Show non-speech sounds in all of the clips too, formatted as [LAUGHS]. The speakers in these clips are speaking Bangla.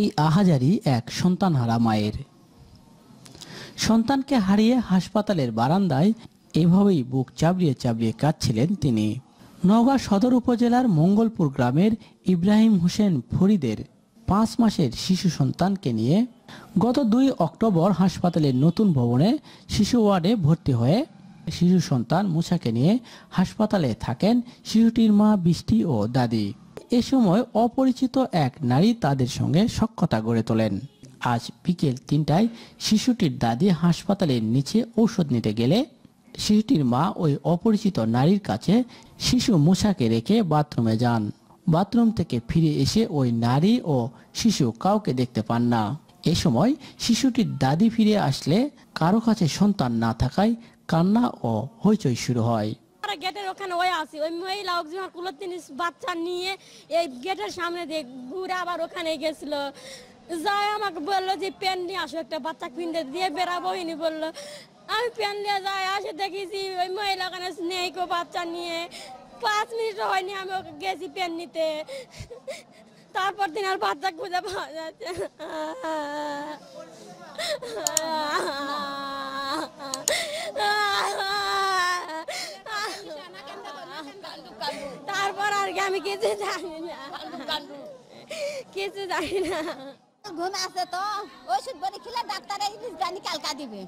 এই আহাজারি এক সন্তান হারা মায়ের সন্তানকে হারিয়ে হাসপাতালের বারান্দায় এভাবেই বুক চাবড়িয়ে চাবড়িয়ে কাঁদছিলেন তিনি নওগাঁ সদর উপজেলার মঙ্গলপুর গ্রামের ইব্রাহিম হোসেন ফরিদের পাঁচ মাসের শিশু সন্তানকে নিয়ে গত দুই অক্টোবর হাসপাতালের নতুন ভবনে শিশু ওয়ার্ডে ভর্তি হয়ে শিশু সন্তান মুছাকে নিয়ে হাসপাতালে থাকেন শিশুটির মা বৃষ্টি ও দাদি এ সময় অপরিচিত এক নারী তাদের সঙ্গে সক্ষতা গড়ে তোলেন আজ বিকেল তিনটায় শিশুটির দাদি হাসপাতালের নিচে ঔষধ নিতে গেলে শিশুটির মা ওই অপরিচিত নারীর কাছে শিশু মুসাকে রেখে বাথরুমে যান বাথরুম থেকে ফিরে এসে ওই নারী ও শিশু কাউকে দেখতে পান না এ সময় শিশুটির দাদি ফিরে আসলে কারো কাছে সন্তান না থাকায় কান্না ও হইচই শুরু হয় আমরা গেটের ওখানে ওই আছি ওই মহিলা অক্সিজেন কুলোর তিনিস বাচ্চা নিয়ে এই গেটের সামনে দিয়ে ঘুরে আবার ওখানে গেছিল যাই আমাকে বললো যে পেন নিয়ে আসো একটা বাচ্চা কিনতে দিয়ে বেড়াবো ইনি বললো আমি পেন নিয়ে যাই আসে দেখেছি ওই মহিলা ওখানে নেই কো বাচ্চা নিয়ে পাঁচ মিনিট হয়নি আমি ওকে গেছি পেন নিতে তারপর দিন আর বাচ্চা খুঁজে পাওয়া যাচ্ছে [LAUGHS] আমি কিছু জানি না কিছু জানি না ঘুম আছে তো ওষুধ বলে খেলে ডাক্তারে জানি কালকা দিবে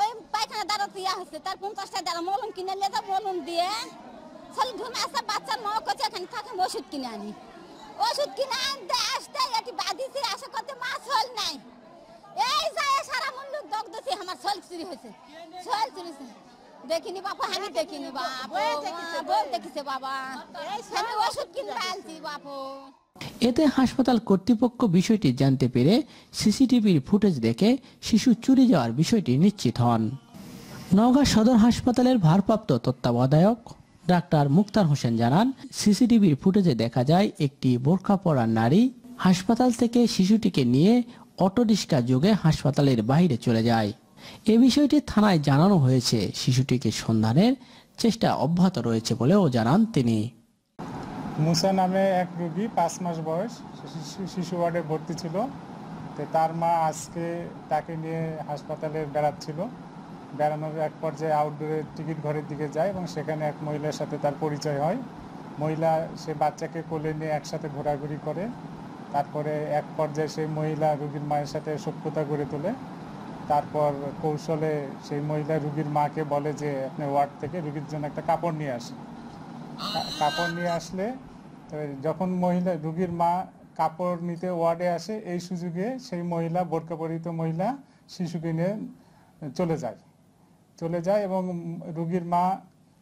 ওই পায়খানা দ্বারা ইয়া হচ্ছে তার পঞ্চাশটা দ্বারা মলম কিনে নিয়ে যা মলম দিয়ে চল ঘুম আসে বাচ্চার মা করছে এখানে থাকে ওষুধ কিনে আনি ওষুধ কিনে আনতে আসতে এটি বাদিছে আশা করতে মা চল নাই এই যায় সারা মন্দির দগ্ধ আমার চল চুরি হয়েছে চল চুরিছে দেখিনি বাপু আমি দেখিনি বাপু বাবা ওষুধ কিনতে আনছি বাপু এতে হাসপাতাল কর্তৃপক্ষ বিষয়টি জানতে পেরে সিসিটিভির ফুটেজ দেখে শিশু চুরি যাওয়ার বিষয়টি নিশ্চিত হন নওগাঁ সদর হাসপাতালের ভারপ্রাপ্ত তত্ত্বাবধায়ক ডাক্তার মুক্তার হোসেন জানান সিসিটিভির ফুটেজে দেখা যায় একটি বোরখা পড়ার নারী হাসপাতাল থেকে শিশুটিকে নিয়ে রিক্সা যোগে হাসপাতালের বাইরে চলে যায় এ বিষয়টি থানায় জানানো হয়েছে শিশুটিকে সন্ধানের চেষ্টা অব্যাহত রয়েছে বলেও জানান তিনি মুসা নামে এক রোগী পাঁচ মাস বয়স শিশু ওয়ার্ডে ভর্তি ছিল তো তার মা আজকে তাকে নিয়ে হাসপাতালে বেড়াচ্ছিল বেড়ানোর এক পর্যায়ে আউটডোরে টিকিট ঘরের দিকে যায় এবং সেখানে এক মহিলার সাথে তার পরিচয় হয় মহিলা সে বাচ্চাকে কোলে নিয়ে একসাথে ঘোরাঘুরি করে তারপরে এক পর্যায়ে সেই মহিলা রোগীর মায়ের সাথে সভ্যতা গড়ে তোলে তারপর কৌশলে সেই মহিলা রুগীর মাকে বলে যে আপনি ওয়ার্ড থেকে রুগীর জন্য একটা কাপড় নিয়ে আসেন কাপড় নিয়ে আসলে যখন মহিলা রুগীর মা কাপড় নিতে ওয়ার্ডে আসে এই সুযোগে সেই মহিলা বোরকা পরিহিত মহিলা শিশুকে নিয়ে চলে যায় চলে যায় এবং রুগীর মা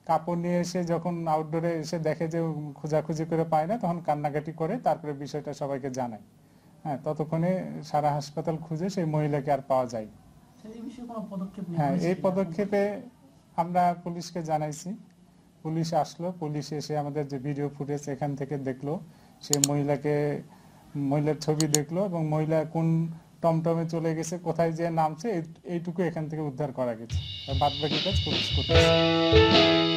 কাপড় নিয়ে এসে যখন আউটডোরে এসে দেখে যে খোঁজাখুঁজি করে পায় না তখন কান্নাকাটি করে তারপরে বিষয়টা সবাইকে জানায় হ্যাঁ ততক্ষণে সারা হাসপাতাল খুঁজে সেই মহিলাকে আর পাওয়া যায় হ্যাঁ এই পদক্ষেপে আমরা পুলিশকে জানাইছি পুলিশ আসলো পুলিশ এসে আমাদের যে ভিডিও ফুটেজ এখান থেকে দেখলো সে মহিলাকে মহিলার ছবি দেখলো এবং মহিলা কোন টমটমে চলে গেছে কোথায় যে নামছে এইটুকু এখান থেকে উদ্ধার করা গেছে বাদ বাকি কাজ পুলিশ করতেছে